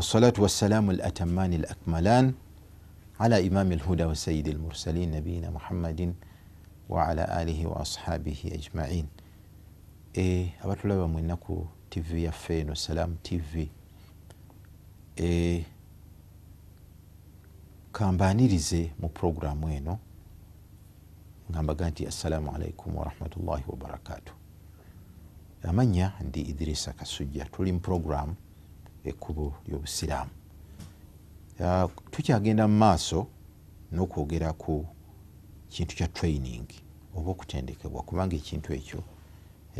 والصلاة والسلام الأتمان الأكملان على إمام الهدى وسيد المرسلين نبينا محمد وعلى آله وأصحابه أجمعين إيه أبرت لبا منكو تي في يفين وسلام تي في إيه كامباني رزي مو بروغرام وينو نغمبغانتي السلام عليكم ورحمة الله وبركاته أمانيا عندي إدريسا كسجة تولين بروغرام بروغرام ekkubo lyobusiraamu tukyagenda mu maaso n'okwogera ku kintu kya training oba okutendekebwa kubanga ekintu ekyo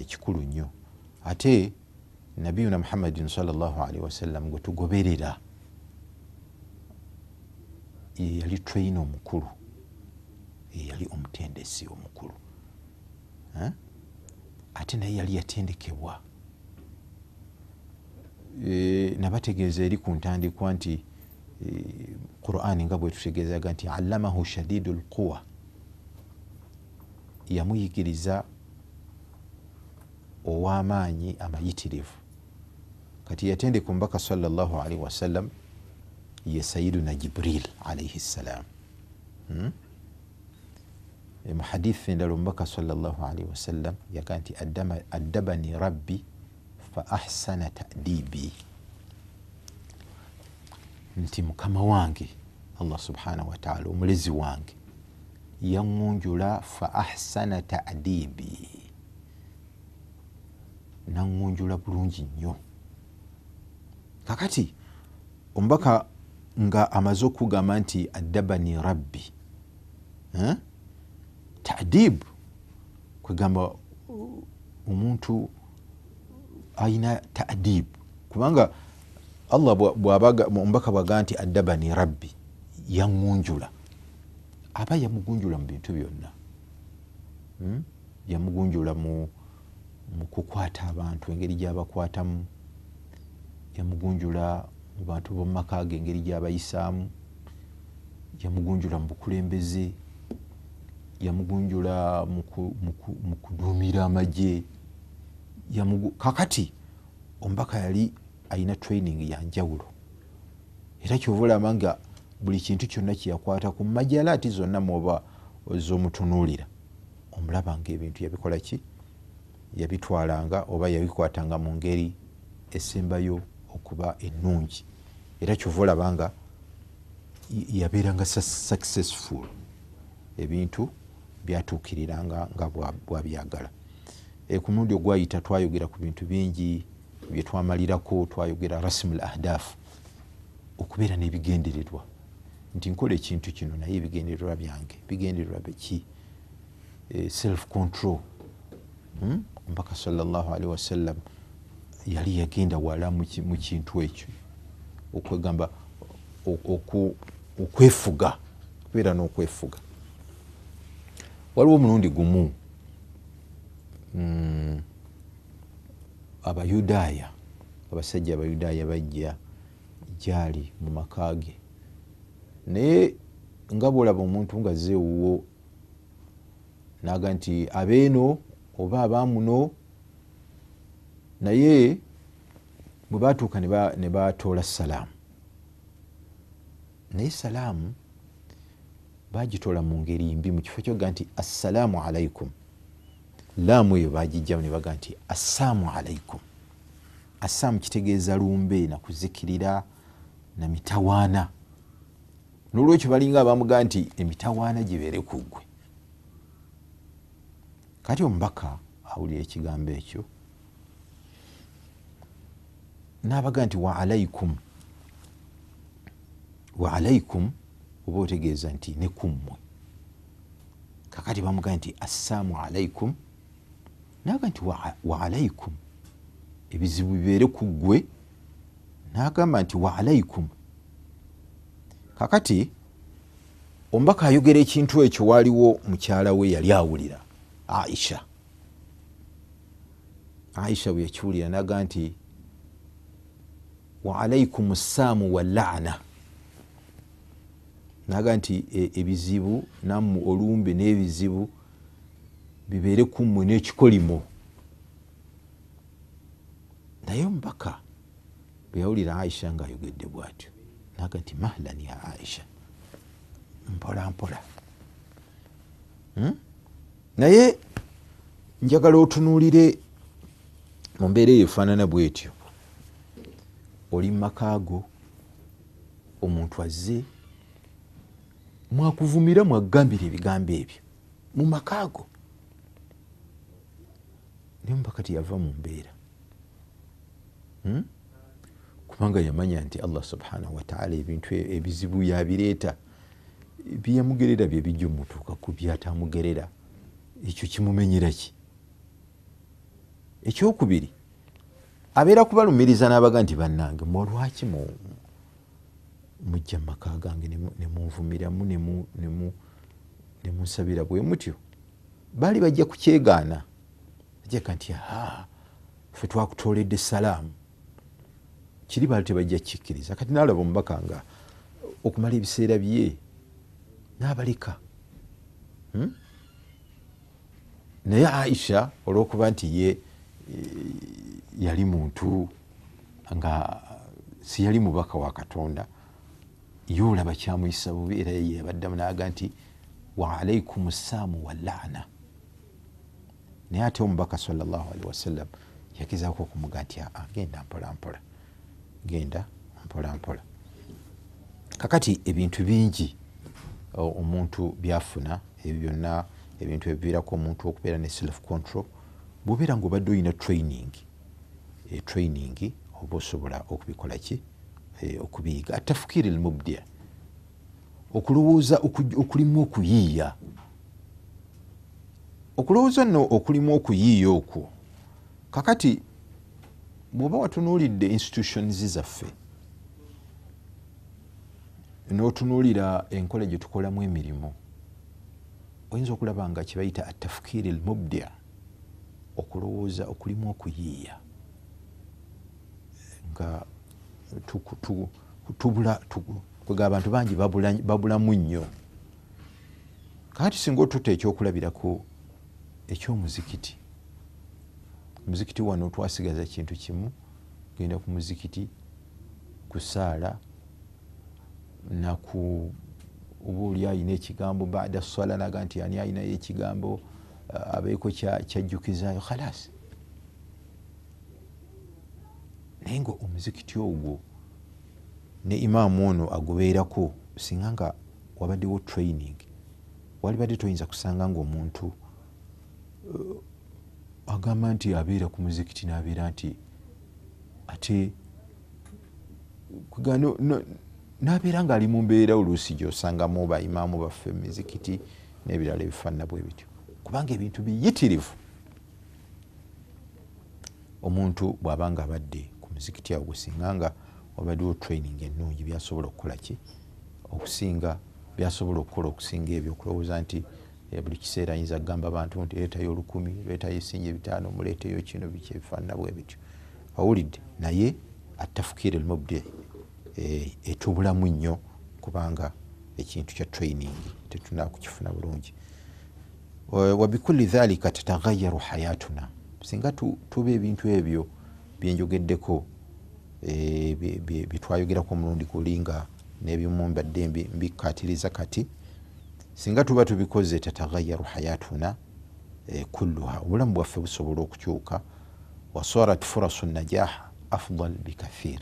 ekikulu nnyo ate nabiyuna muhammadin salllah alaihi wasallam gwe tugoberera yeyali traina omukulu yeyali omutendesi omukulu eh? ate naye yali yatendekebwa E, nabategeeza eri ku ntandikwa nti e, qurani nga bwetutegeezaga nti allamahu shadidu lquwa yamuyigiriza ow'amaanyi amayitirivu kati yatendeka omubaka alaihi wasallam ye sayiduna jibril alaihi ssalam hmm? e, muhadithi endala omubaka alaihi wasallam yaga nti addabani rabbi faahsana tadibi nti mukama wange allah subhanahu wataala omulezi wange yaŋunjula faahsana tadibi naŋunjula bulungi nnyo kakati omubaka nga amaze okugamba nti adabani rabbi eh? tadibu kwegamba omuntu alina tadib kubanga allah omubaka bwagaa nti adabani rabbi yaŋunjula aba yamugunjula mu bintu byonna hmm? yamugunjula mu kukwata abantu engeri gyabakwatamu yamugunjula mu bantu bomumaka ge engeri gyabayisaamu yamugunjula mu bukulembeze yamugunjula mu kuduumira amajye kakati omubaka yali ayina training yanjawulo era kyova olaba nga buli kintu kyonna kyeyakwata ku majala ati zonna mwoba ozomutunuulira omulaba nga ebintu yabikolaki yabitwalanga oba yabikwatanga mu ngeri esembayo okuba ennungi era kyova olaba nga yabeeranga successful ebintu byatuukiriranga nga bwabyagala Eh, kumulundi ogwayita twayogera ku bintu bingi byetwamalirako twayogera rasimu lahdafu okubeera nebigendererwa nti nkola ekintu kino naye ebigendererwa byange bigendererwa biki eh, self control hmm? omubaka salllahalihi wasallam yali yagenda wala mu kintu ekyo okwegamba okwefuga okubeera n'okwefuga waliwo omulundi gumu Mm. abayudaaya abasajja abayudaaya bajja gyali mu maka ge naye nga bwolaba omuntu nga zeewuwo naga nti abeeno oba abamuno naye bwe batuuka ne batoola salaamu naye salaamu bagitoola mu ngeri mbi mu kifo kyoga nti assalaamu alaikum laamu eyo bagijjamu nebaga nti assaamu alaikum assaamu kitegeeza lumbe nakuzikirira namitawaana nolwekyo balinga abamuga nti emitawaana gibeere ku ggwe kati omubaka awulira ekigambo ekyo nabaga nti waalaikum waalaikum oba otegeeza nti nekummwe kakati bamugaa nti assaamu alaikum nagamba nti waalaikum ebizibu bibeere ku ggwe nagamba nti waalaikum kakati omubaka ayogera ekintu ekyo waaliwo mukyala we yali awulira aisha aisha bwe yakiwulira nagamba nti waalaikum ssaamu walana naga nti e-, ebizibu nammwe olumbe n'ebizibu e, bibeere kummwe n'ekikolimo naye omubaka bweyawulira aisha ngaayogedde bwatyo naga nti mahlan ya aisha mpola mpola hmm? naye njagala otunuulire mu mbeera eyo efaanana bwetyo oli mumakaago omuntu azze mwakuvumira mwagambira ebigambo ebyo mu makaago naye mupaka tiyava mu mbeera hmm? kubanga yamanya nti allah subhanahu wataala ebintu e, ebizibu yabireeta byeyamugerera byebijja omutuuka ku byatamugerera ekyo kimumenyera ki ekyokubiri abeera kubalumiriza n'abaga nti bannange mulwaki mujja mumaka gange nemunvumiramu nemunsabira bwe mutyo baali bajja kukyegaana jaka nti aha fe twakutoledde salaamu kiri bali tebajja kukikiriza kati nalaba omubaka nga okumala ebiseera bye nabaleka hmm? naye aisha olwokuba nti ye eh, yali muntu nga siyali mubaka wa katonda ye olaba kyamuyisa bubi era yeyabaddamu naaga nti waalaikum ssaamu wa laana naye ate omubaka salllahalihi wasallam yagezaako okumuga nti aa genda mpolampola genda mpolampola kakati ebintu bingi omuntu byafuna ebyo byonna ebintu ebiviiraku omuntu okubeera ne self control bwobeera nga obadde olina training etraining oba osobola okubikola ki e, okubiyiga atafukiri lmubdia okulowooza okulimu okuyiiya okulowooza nno okulimu okuyiiya okwo kakati bwoba watunuulidde institutions zaffe notunuulira enkola gyetukolamu emirimu oyinza okulaba nga kyebayita atafkiri lmubdia okulowooza okulimu okuyiiya nga tubula kwega abantu bangi babulamu nnyo kakati singa otuta ekyokulabiraku ekyomuzikiti muzikiti wano twasigaza kintu kimu genda ku muzikiti kusaala naku oba oli ayina ekigambo bada sala naga nti ani ayinayo ekigambo eh, abaiko kyajjukizayo khalas naye nga omuzikiti ogwo ne imaamu ono agubeerako singa nga wabaddewo training walibadde toyinza kusanga ngaomuntu Eh, agamba nti abeera ku muzikiti nabeera nti ate nabeera nga ali mumbeera oluusi gyosangamu baimamu baffe mumizikiti nebirala ebifanana bwe bityo kubanga ebintu biyitirivu omuntu bwaba nga abadde ku muzikiti awo gusinga nga wabaddewo training enungi byasobola okukolaki okusinga byasobola okukola okusinga ebyo okulowooza nti Eh, buli kiseera ayinza kugamba abantu nti leetayo olukumi leetayo esinja ebitaano muleeteyo kino bikyebifaanana bwe bityo owulidde naye atafukire lmubde eh, etubulamu nnyo kubanga ekintu kya training tetunakukifuna bulungi eh, wabikuli dhalika tatagayaru hayatuna singa tuba ebintu ebyo byenjogeddeko bitwayogerako omulundi guli nga nebimumbadde mbikatiriza kati singa tuba tubikoze tetagayaru hayatuna eh, kulluha obulamu bwaffe busobola okukyuka wasarat furasu najaha afdal bikathir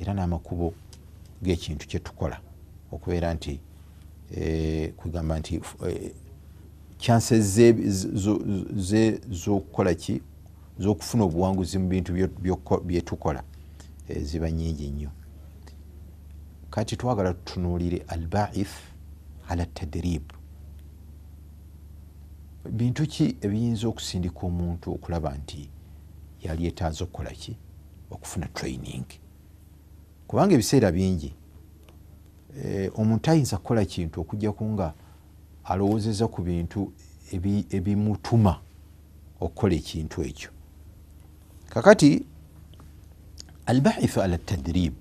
era n'amakubo g'ekintu kyetukola okubeera nti eh, kugamba nti chanse eh, zokukola ki zokufuna obuwanguzi mu bintu byetukola ziba nyingi nnyo kati twagala tutunuulire albaith على التدريب bintu ki ebiyinza okusindika omuntu okulaba nti yali etaaza okukolaki okufuna training kubanga ebiseera bingi e, omuntu ayinza kukola kintu okujjaku nga alowoozeza ku bintu ebimutuma ebi okukola ekintu ekyo kakati albahifu ala tadrib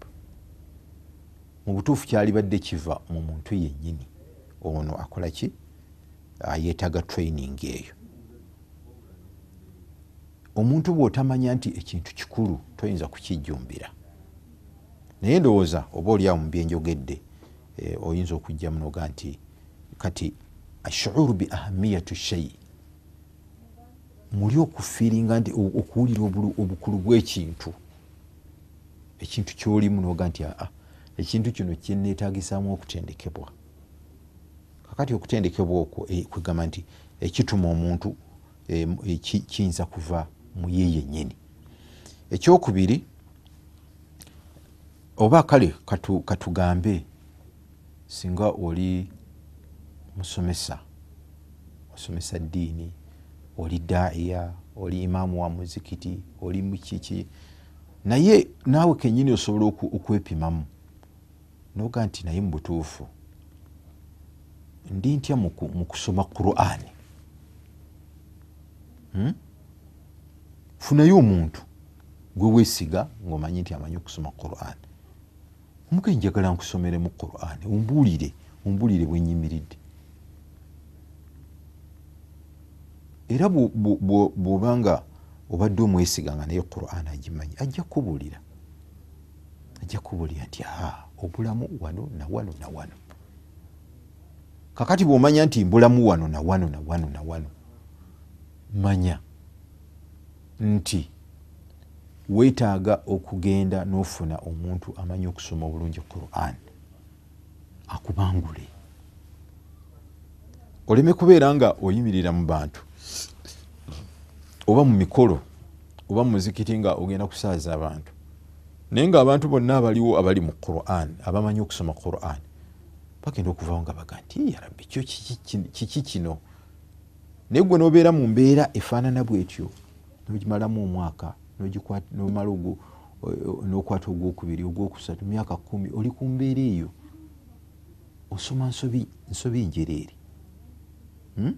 mu butuufu kyalibadde kiva mu muntu yennyini ono akolaki yetaaga training eyo omuntu bwotamanya nti ekintu kikulu toyinza kukijumbira naye ndowooza oba oliawo mubyenjogedde eh, oyinza okujjamu noga nti kati ashuuru bi ahamiyatu shei muli okufiiringa nti okuwulira obukulu bwekintu ekintu kyolimu noga nti aa ah, ah, ekintu kino kyenetagisamu okutendekebwa kakati okutendekebwa okwo eh, kwegamba nti ekituma eh, omuntu eh, kiyinza kuva muyeye nyini ekyokubiri oba kale katugambe singa oli musomesa osomesa diini oli daiya oli imaamu wa muzikiti oli mukiki naye naawe kenyini osobola okwepimamu noga nti naye mubutuufu ndi ntya mu kusoma qurani hmm? funayo omuntu gwe weesiga ngaomanyi nti amanyi okusoma qurani omuke njagala nkusomeremu qurani ombuulire ombuulire bwenyimiridde era bwobanga obadde omwesiga nga naye qurani agimanyi ajja kubuulira ajja kubuulira nti a obulamu wano nawano nawano kakati bwomanya nti mbulamu wano nawano nawano nawano manya nti weetaaga okugenda n'ofuna omuntu amanyi okusoma obulungi quran akubangule oleme kubeera nga oyimirira mu bantu oba mu mikolo oba mumuzikiti nga ogenda kusaaza abantu naye nga abantu bonna abaliwo abali mu quran abamanyi okusoma quran bagenda okuvaawo nga baga nti yarabbi kiki kino naye gwe nobeera mu mbeera efaanana bwetyo nogimalamu omwaka nomala eh, nokwata ogwokubiri ogwokusatu myaka kumi oli ku mbeera eyo osoma nsobi njereeri hmm?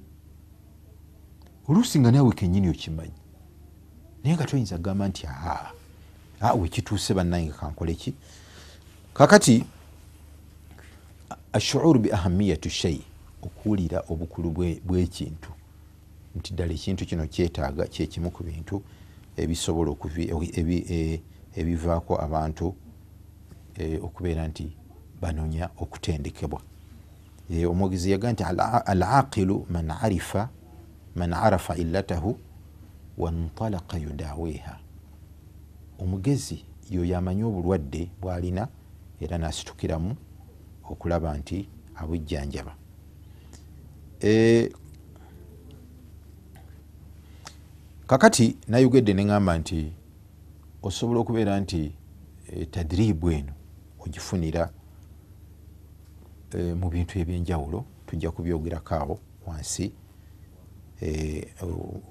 oluusi nga naawe kenyini okimanyi naye nga toyinza kugamba nti aa awe kituuse bannange kankoleki kakati ashuuru biahamiyati shai okuwulira obukulu bwekintu nti ddala ekintu kino kyetaaga kyekimu ku bintu ebisobola e, ebivaako abantu e, okubeera nti banonya okutendekebwa e, omwogezi yaga nti alaqilu man arafa illatahu wantalaqa yudaweha omugezi yoyo amanyi obulwadde bwalina era nasitukiramu okulaba nti abujjanjaba e, kakati nayogedde neŋamba nti osobola okubeera nti e, tadiribu eno ogifunira e, mu bintu ebyenjawulo tujja kubyogerako awo wansi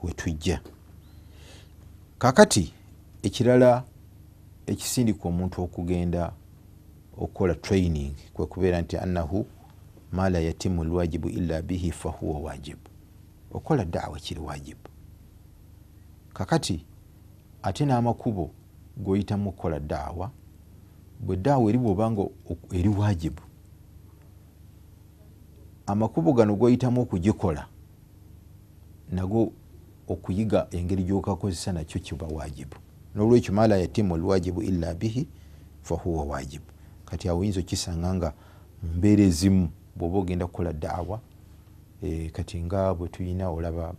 wetujja kakati ekirala ekisindika omuntu okugenda okukola training kwekubeera nti anahu mala yatimu lwajibu ila bihi fahuwa wajibu okukola dawa kiri wajibu kakati ate n'amakubo goyitamu okukola dawa bwe dawa eri bwobanga eri wajibu amakubo gano goyitamu okugikola nago okuyiga engeri gyokakozesa nakyo kiba wajibu nolwekyo mala yatimu lwajibu ila bihi fahuwa wajibu kati awo oyinza okisanga nga mumbeera ezimu bwoba ogenda kukola daawa e, kati nga bwetulina olaba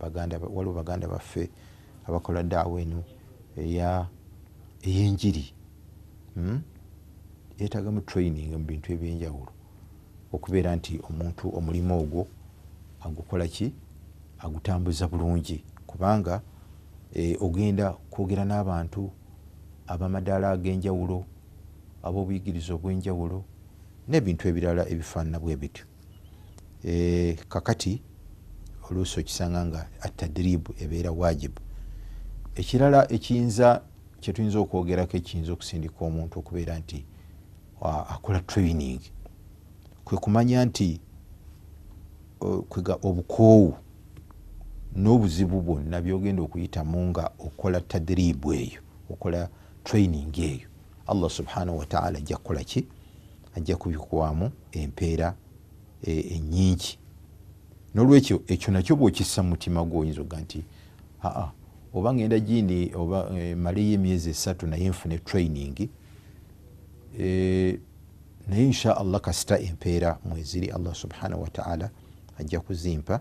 waliwo baganda baffe abakola daawa eno eyenjiri hmm? yetagamu training mubintu ebyenjawulo okubeera nti omuntu omulimu ogwo agukola ki agutambuza bulungi kubanga e, ogenda kwogera n'abantu abamadaala ag'enjawulo abobuyigiriza obwenjawulo nebintu ebirala ebifanana bwebityo eh, kakati oluusi okisanga nga atadribu ebeera wajibu ekirala ekiyinza kyetuyinza okwogerako ekiyinza okusindika omuntu okubeera nti akola training kwekumanya nti kwega obukoowu n'obuzibu bwonna byogenda okuyitamu nga okola tadribu eyo okola training eyo allah subhanahu wataala ajja kukolaki ajja kubikwamu empeera enyingi nolwekyo ekyo nakyo bwokissa mumutima gwe oyinza oga nti aa oba ngenda gindi oba e, maleyo emyezi esatu naye nfune training e, naye insha allah kasita empeera mweziri allah subhanahu wataala ajja kuzimpa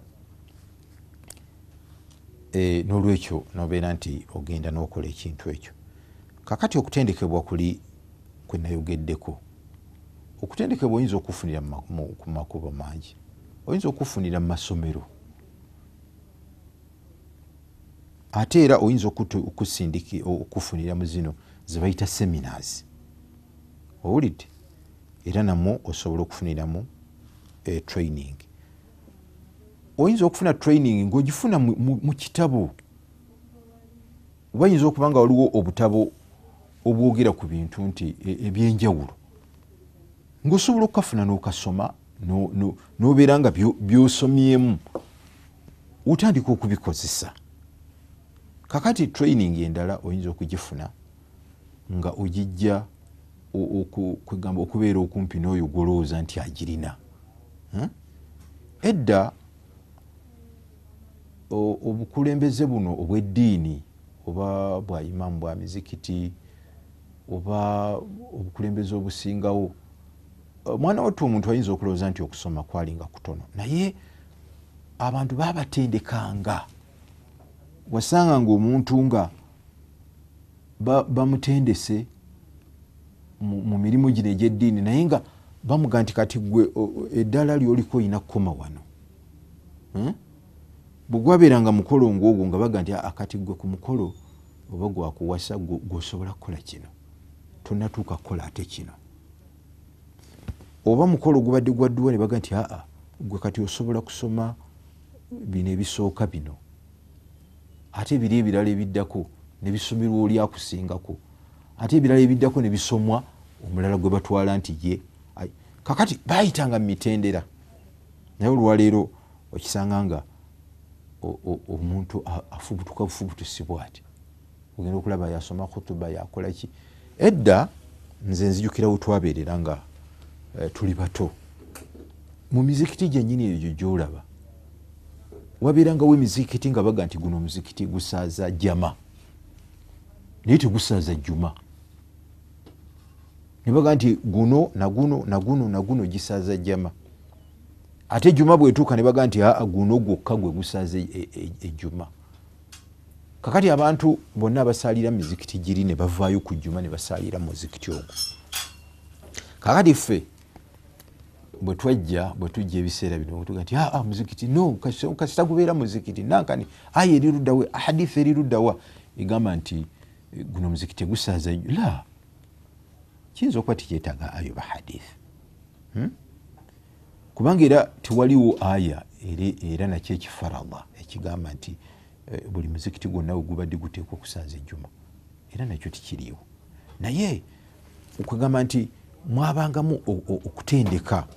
e, nolwekyo nobeera nti ogenda nokola ekintu ekyo kakati okutendekebwa kuli kwenayogeddeko okutendekebwa oyinza okufunira ku makubo mangi oyinza okufunira mu masomero ate era oyinza okufunira mu zino zebayita seminas owulidde era namwo osobola okufuniramu e, eh, training oyinza okufuna training ngaogifuna mu, mu, mu kitabo oba yinza okuba nga waliwo obutabo obwogera ku bintu nti e, ebyenjawulo ngaosobola okukafuna n'okasoma nobeera nga byosomyemu otandika okubikozesa kakati training endala oyinza okugifuna nga ogijja kgamba okubeera okumpi n'oyo gwolowooza nti agirina hmm? edda obukulembeze buno obweddiini oba bwayimamu bwa mizikiti oba obukulembeze obusingawo eh, mwana watu omuntu ayinza okulowooza nti okusoma kwali nga kutono naye abantu baabatendekanga wasanga nga omuntu nga bamutendese mu mirimu gino egyeddiini naye nga bamuga nti kati gwe eddala lyoliko olina kukoma wano hmm? bwe gwabeeranga mukolo ngaogwo nga baga nti akati ah, gwe ku mukolo oba gwakuwasa gwosobola kukola kino tonatuuka kukola ate kino oba mukolo gubadde gwadduwa nebaga nti aa gwe kati osobola kusoma bino ebisooka bino ate ebiri ebirala ebiddako nebisomerwa oliakusingako ate ebirala ebiddako nebisomwa omulala gwe batwala nti ye kakati bayitanga mumitendera naye olwaleero okisanga nga omuntu afubutuka bufubutusibwa ati ogenda okulaba yasoma khutuba yakolaki edda nze nzijukira wetwabeerera nga tuli bato mu mizikiti gyenyini egyo gyolaba wabeerangawo emizikiti nga baga nti guno omuzikiti gusaaza jama naye tegusaaza juma nebaga nti guno naguno naguno naguno gisaaza jama ate juma bwetuuka nebaga nti aa guno gwokka gwe gusaaza ejuma e, e, e, kakati abantu bonna abasalira mizikiti giri nebavayo kujuma nebasalira muzikiti ogwo kakati ffe bwetwajja bwetujja ebiseera bino ti ah, ah, muzikiti no kasitagubeera muzikiti nankani aya eriruddawa ahadisa eriruddawa egamba nti eh, guno muzikiti egusaaza jjo la kiyinza okuba tikyetaaga ayo bahadisa hmm? kubanga era tiwaliwo aya era nakyo ekifaralla ekigamba nti hmm? Eh, buli muzikiti gwonnawe gubadde guteekwa okusanza ejjuma era nakyo tikiriiwo naye okwegamba nti mwabangamu okutendeka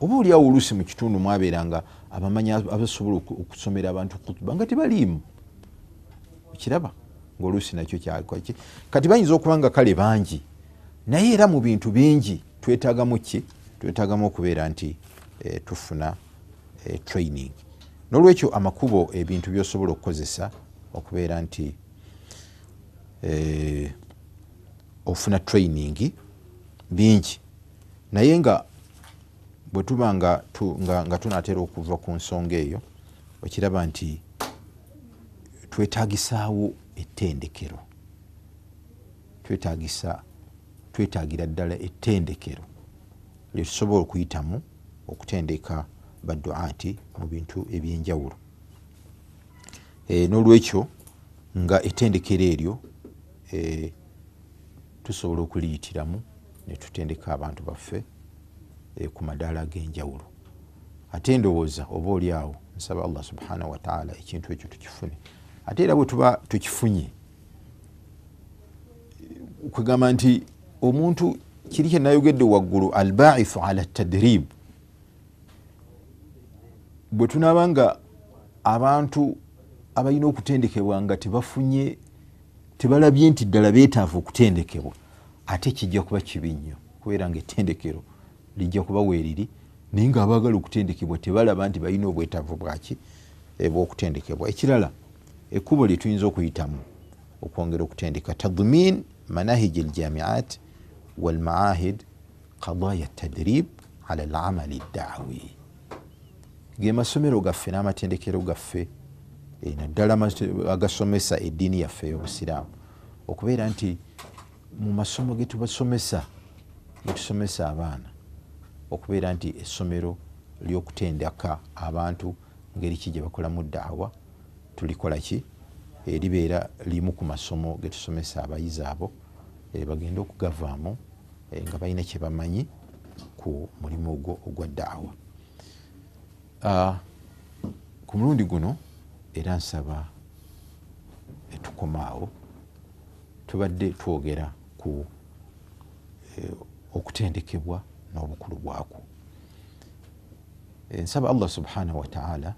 oba oliawo oluusi mukitundu mwabeeranga abamanyi abasobola okusomera abantu kutuba nga tebaliimu okiraba ngaoluusi nakyo kyakki kati bayinza okuba nga kale bangi naye era mu bintu bingi twetaagamu ki twetaagamu okubeera nti eh, tufuna eh, training nolwekyo amakubo ebintu byosobola okukozesa okubeera nti eh, ofuna training bingi naye nga bwetuba nga, tu, nga, nga tunatera okuva ku nsonga eyo okiraba nti twetagisaawo ettendekero twetagisa twetagira ddala ettendekero lyetusobola okuyitamu okutendeka baduati mu bintu ebyenjawulo eh, nolwekyo nga etendekero eryo eh, tusobola okuliyitiramu netutendeka abantu baffe eh, ku madaala genjawulo ate endowooza oba oli awo nsaba allah subhanahu wataala ekintu ekyo tukifune ate era bwetuba tukifunye kwegamba nti omuntu kiri kyenayogedde waggulu albaithu ala tadribu bwe tunaaba nga abantu abalina okutendekebwa nga tebafunye tebalabye nti ddala beetaavu okutendekebwa ate kijja kuba kibi nnyo kubeera nga ettendekero lijja kuba weeriri naye nga abaagala okutendekebwa tebalaba nti balina obwetaavu bwaki eh, bwokutendekebwa ekirala ekkubo lyetuyinza okuyitamu okwongera okutendeka tadmin manahiji aljamiat walmaahid qadaya tadrib ala lamali dawi la gemasomero gaffe n'amatendekero gaffe eh, naddala agasomesa eddiini yaffe eyobusiraamu okubeera nti mu masomo getubasomesa getusomesa abaana okubeera nti essomero lyokutendaka abantu ngeri ki gye bakolamu ddaawa tulikola ki eribeera eh, limu ku masomo getusomesa abayizi abo eh, bagenda okugavaamu nga balina kyebamanyi ku mulimu ogwo ogwa ddaawa ku mulundi guno era nsaba etukoma awo tubadde twogera ku eh, okutendekebwa n'obukulu bwaku eh, nsaba allah subhanahu wataala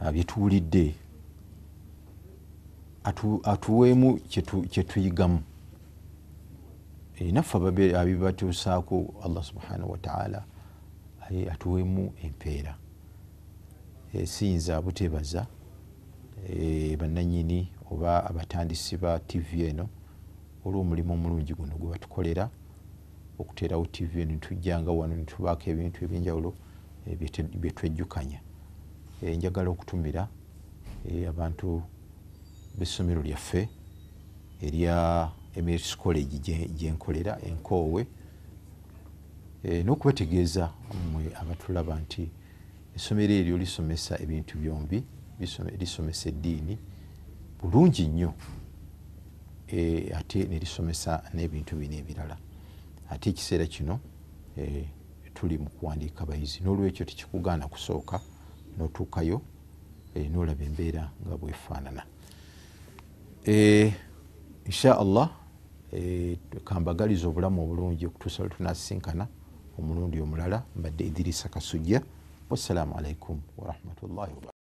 ah, byetuwulidde atuweemu kyetuyigamu eh, naffe abibatuusaako allah subhanahu wataala atuwemu empeera eh, siyinza butebaza eh, bananyini oba abatandisi ba tivi eno olwomulimu omulungi guno gwebatukolera okuterawo tivi eno nitujjanga wano nitubaako ebintu ebyenjawulo eh, byetwejjukanya njagala okutumira abantu besomero lyaffe erya emeritus college gyenkolera enkoowe Eh, n'okubategeeza mwe abatulaba nti essomero eryo lisomesa ebintu byombi lisomesa eddiini bulungi nnyo eh, ate nelisomesa n'ebintu bino ebirala ate ekiseera kino eh, tuli mu kuwandiika bayizi n'olwekyo tekikugaana kusooka n'otuukayo n'olaba embeera nga bwefaanana insha allah kambagaliza obulamu obulungi okutuusa lwe tunasisinkana ومنون يوم لالا مد إدريس كسجة والسلام عليكم ورحمة الله وبركاته